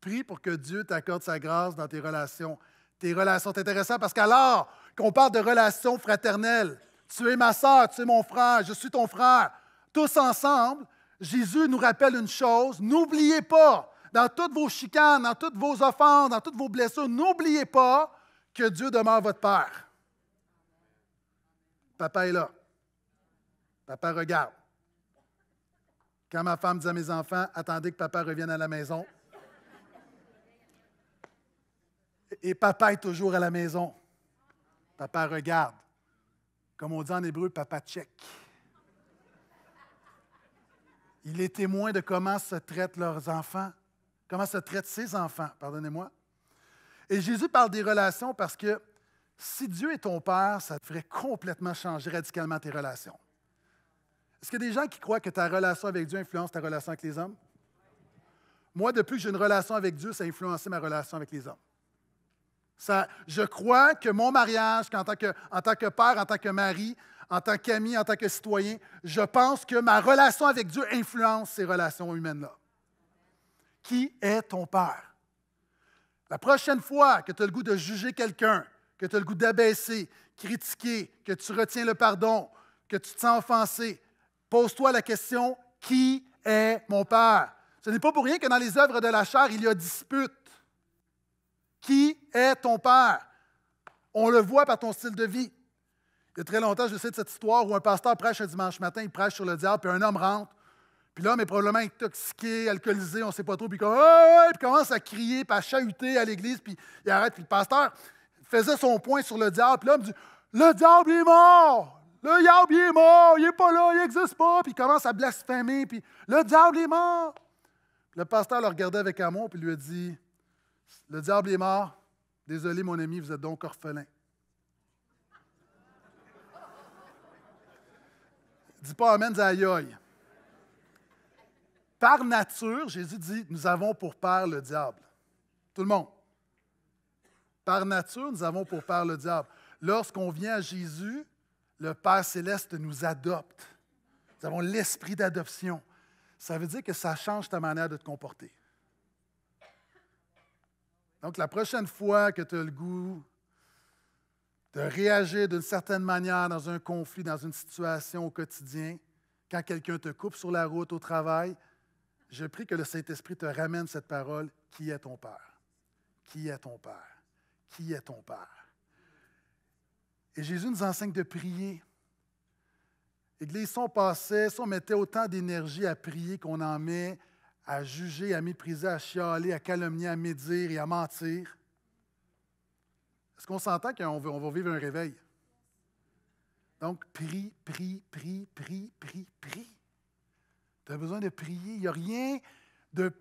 Prie pour que Dieu t'accorde sa grâce dans tes relations. Tes relations, c'est intéressant parce qu'alors, qu'on parle de relations fraternelles. Tu es ma sœur, tu es mon frère, je suis ton frère. Tous ensemble, Jésus nous rappelle une chose, n'oubliez pas, dans toutes vos chicanes, dans toutes vos offenses, dans toutes vos blessures, n'oubliez pas que Dieu demeure votre Père. Papa est là. Papa regarde. Quand ma femme dit à mes enfants, attendez que papa revienne à la maison. Et papa est toujours à la maison. Papa regarde. Comme on dit en hébreu, papa check. Il est témoin de comment se traitent leurs enfants, comment se traitent ses enfants, pardonnez-moi. Et Jésus parle des relations parce que si Dieu est ton Père, ça devrait complètement changer radicalement tes relations. Est-ce qu'il y a des gens qui croient que ta relation avec Dieu influence ta relation avec les hommes? Moi, depuis que j'ai une relation avec Dieu, ça a influencé ma relation avec les hommes je crois que mon mariage, en tant que, en tant que père, en tant que mari, en tant qu'ami, en tant que citoyen, je pense que ma relation avec Dieu influence ces relations humaines-là. Qui est ton Père? La prochaine fois que tu as le goût de juger quelqu'un, que tu as le goût d'abaisser, critiquer, que tu retiens le pardon, que tu te sens offensé, pose-toi la question, qui est mon Père? Ce n'est pas pour rien que dans les œuvres de la chair, il y a dispute, qui est ton Père? On le voit par ton style de vie. Il y a très longtemps, je sais de cette histoire où un pasteur prêche un dimanche matin, il prêche sur le diable, puis un homme rentre. Puis l'homme est probablement intoxiqué, alcoolisé, on ne sait pas trop. Puis il commence à crier, puis à chahuter à l'église, puis il arrête. Puis le pasteur faisait son point sur le diable. Puis l'homme dit Le diable est mort Le diable est mort Il n'est pas là, il n'existe pas. Puis il commence à blasphémer, puis le diable est mort. Le pasteur le regardait avec amour, puis lui a dit le diable est mort. Désolé, mon ami, vous êtes donc orphelin. Dis pas Amen, dis Par nature, Jésus dit Nous avons pour père le diable. Tout le monde. Par nature, nous avons pour père le diable. Lorsqu'on vient à Jésus, le Père céleste nous adopte. Nous avons l'esprit d'adoption. Ça veut dire que ça change ta manière de te comporter. Donc, la prochaine fois que tu as le goût de réagir d'une certaine manière dans un conflit, dans une situation au quotidien, quand quelqu'un te coupe sur la route au travail, je prie que le Saint-Esprit te ramène cette parole Qui est ton Père Qui est ton Père Qui est ton Père Et Jésus nous enseigne de prier. Église, si on passait, si on mettait autant d'énergie à prier qu'on en met à juger, à mépriser, à chialer, à calomnier, à médire et à mentir. Est-ce qu'on s'entend qu'on va vivre un réveil? Donc, prie, prie, prie, prie, prie, prie. Tu as besoin de prier. Il n'y a, rien de,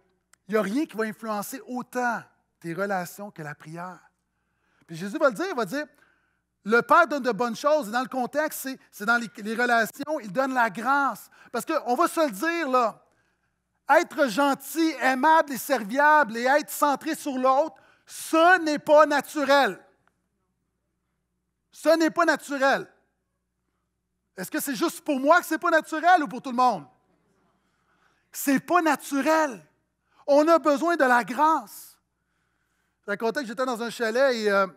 rien qui va influencer autant tes relations que la prière. Puis Jésus va le dire, il va dire, le Père donne de bonnes choses, et dans le contexte, c'est dans les, les, relations, il donne la grâce. Parce qu'on va se le dire, là, être gentil, aimable et serviable et être centré sur l'autre, ce n'est pas naturel. Ce n'est pas naturel. Est-ce que c'est juste pour moi que ce n'est pas naturel ou pour tout le monde? Ce n'est pas naturel. On a besoin de la grâce. Je racontais que j'étais dans un chalet et euh,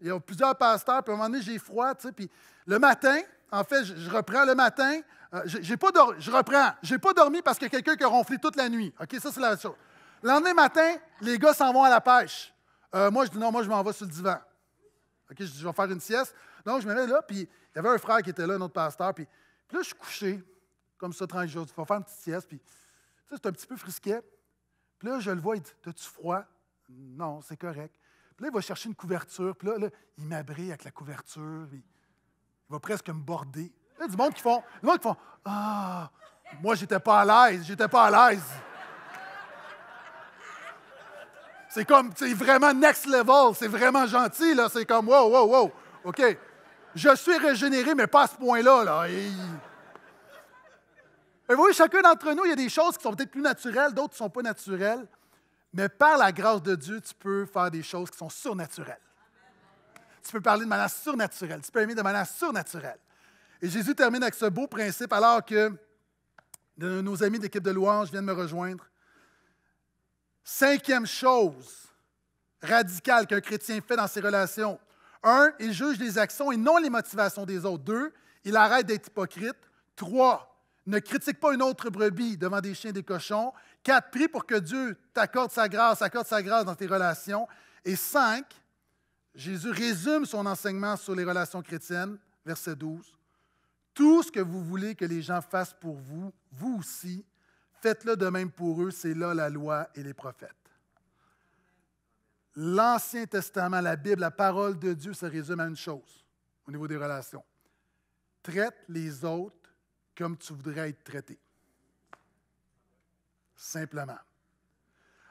il y a plusieurs pasteurs, puis à un moment donné, j'ai froid, puis le matin, en fait, je reprends le matin, euh, je j'ai pas je reprends, j'ai pas dormi parce que quelqu'un qui a ronflé toute la nuit. OK, ça, c'est la chose. L'année matin, les gars s'en vont à la pêche. Euh, moi, je dis non, moi, je m'en vais sur le divan. OK, je dis, je vais faire une sieste. Donc, je me mets là, puis il y avait un frère qui était là, notre pasteur, puis, là, je suis couché, comme ça, tranquille. Je dis, faire une petite sieste, puis ça, c'est un petit peu frisquet. Puis là, je le vois, il dit, t'as-tu froid? Non, c'est correct. Puis là, il va chercher une couverture, puis là, il m'abrit avec la couverture, il va presque me border. Il y a du monde qui font. qui font Ah, moi, j'étais pas à l'aise, j'étais pas à l'aise. C'est comme, c'est vraiment next level, c'est vraiment gentil, là. C'est comme, wow, wow, wow. OK. Je suis régénéré, mais pas à ce point-là, là. Et... vous chacun d'entre nous, il y a des choses qui sont peut-être plus naturelles, d'autres qui ne sont pas naturelles. Mais par la grâce de Dieu, tu peux faire des choses qui sont surnaturelles. Tu peux parler de manière surnaturelle, tu peux aimer de manière surnaturelle. Et Jésus termine avec ce beau principe alors que nos amis d'équipe de louange viennent me rejoindre. Cinquième chose radicale qu'un chrétien fait dans ses relations. Un, il juge les actions et non les motivations des autres. Deux, il arrête d'être hypocrite. Trois, ne critique pas une autre brebis devant des chiens et des cochons. Quatre, prie pour que Dieu t'accorde sa grâce, accorde sa grâce dans tes relations. Et cinq, Jésus résume son enseignement sur les relations chrétiennes, verset 12. Tout ce que vous voulez que les gens fassent pour vous, vous aussi, faites-le de même pour eux, c'est là la loi et les prophètes. L'Ancien Testament, la Bible, la parole de Dieu se résume à une chose au niveau des relations. Traite les autres comme tu voudrais être traité. Simplement.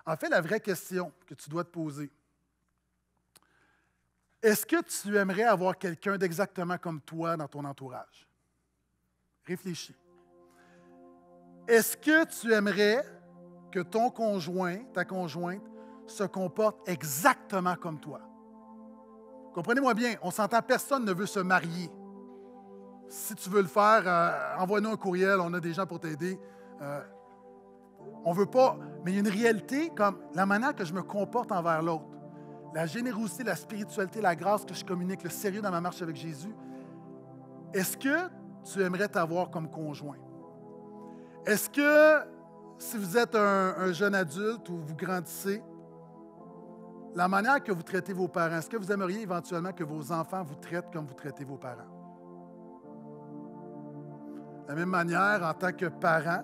En fait, la vraie question que tu dois te poser, est-ce que tu aimerais avoir quelqu'un d'exactement comme toi dans ton entourage? Réfléchis. Est-ce que tu aimerais que ton conjoint, ta conjointe, se comporte exactement comme toi? Comprenez-moi bien, on s'entend, personne ne veut se marier. Si tu veux le faire, euh, envoie-nous un courriel, on a des gens pour t'aider. Euh, on ne veut pas, mais il y a une réalité comme la manière que je me comporte envers l'autre, la générosité, la spiritualité, la grâce que je communique, le sérieux dans ma marche avec Jésus. Est-ce que tu aimerais t'avoir comme conjoint? Est-ce que si vous êtes un, jeune adulte ou vous grandissez, la manière que vous traitez vos parents, est-ce que vous aimeriez éventuellement que vos enfants vous traitent comme vous traitez vos parents? De la même manière, en tant que parent,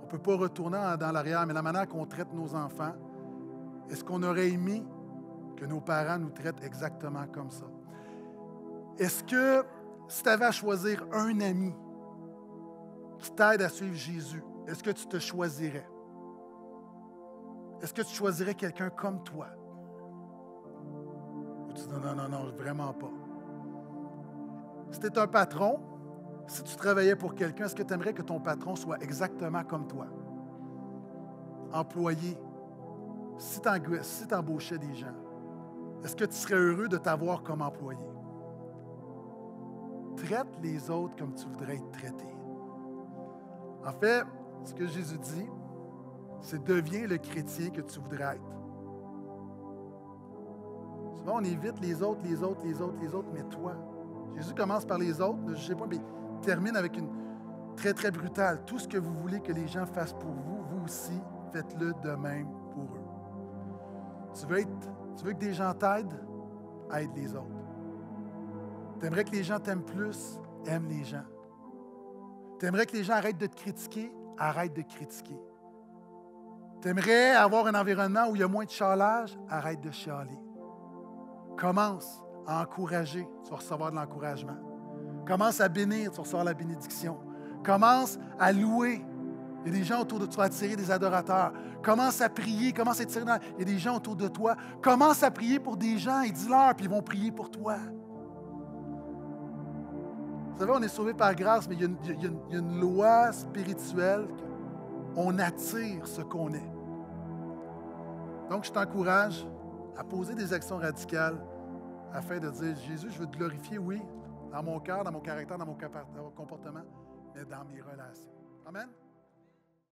on ne peut pas retourner dans l'arrière, mais la manière qu'on traite nos enfants, est-ce qu'on aurait aimé que nos parents nous traitent exactement comme ça? Est-ce que si tu avais à choisir un ami qui t'aide à suivre Jésus, est-ce que tu te choisirais? Est-ce que tu choisirais quelqu'un comme toi? Ou tu dis non, non, non, vraiment pas. Si tu es un patron, si tu travaillais pour quelqu'un, est-ce que tu aimerais que ton patron soit exactement comme toi? Employé, si tu embauchais des gens, est-ce que tu serais heureux de t'avoir comme employé? Traite les autres comme tu voudrais être traité. En fait, ce que Jésus dit, c'est deviens le chrétien que tu voudrais être. Souvent, on évite les autres, les autres, les autres, les autres, mais toi. Jésus commence par les autres, ne jugez pas, mais termine avec une très, très brutale. Tout ce que vous voulez que les gens fassent pour vous, vous aussi, faites-le de même pour eux. Tu tu veux que des gens t'aident? Aide les autres. T'aimerais que les gens t'aiment plus? Aime les gens. T'aimerais que les gens arrêtent de te critiquer? Arrête de critiquer. T'aimerais avoir un environnement où il y a moins de chialage? Arrête de chialer. Commence à encourager, tu vas recevoir de l'encouragement. Commence à bénir, tu vas recevoir la bénédiction. Commence à louer. Il y a des gens autour de toi, à attirer des adorateurs. Commence à prier, commence à tirer Il y a des gens autour de toi. Commence à prier pour des gens et dis-leur, puis ils vont prier pour toi. Vous savez, on est sauvé par grâce, mais il y a une, loi spirituelle qu'on attire ce qu'on est. Donc, je t'encourage à poser des actions radicales afin de dire Jésus, je veux te glorifier, oui, dans mon cœur, dans mon caractère, dans mon comportement, mais dans mes relations. Amen.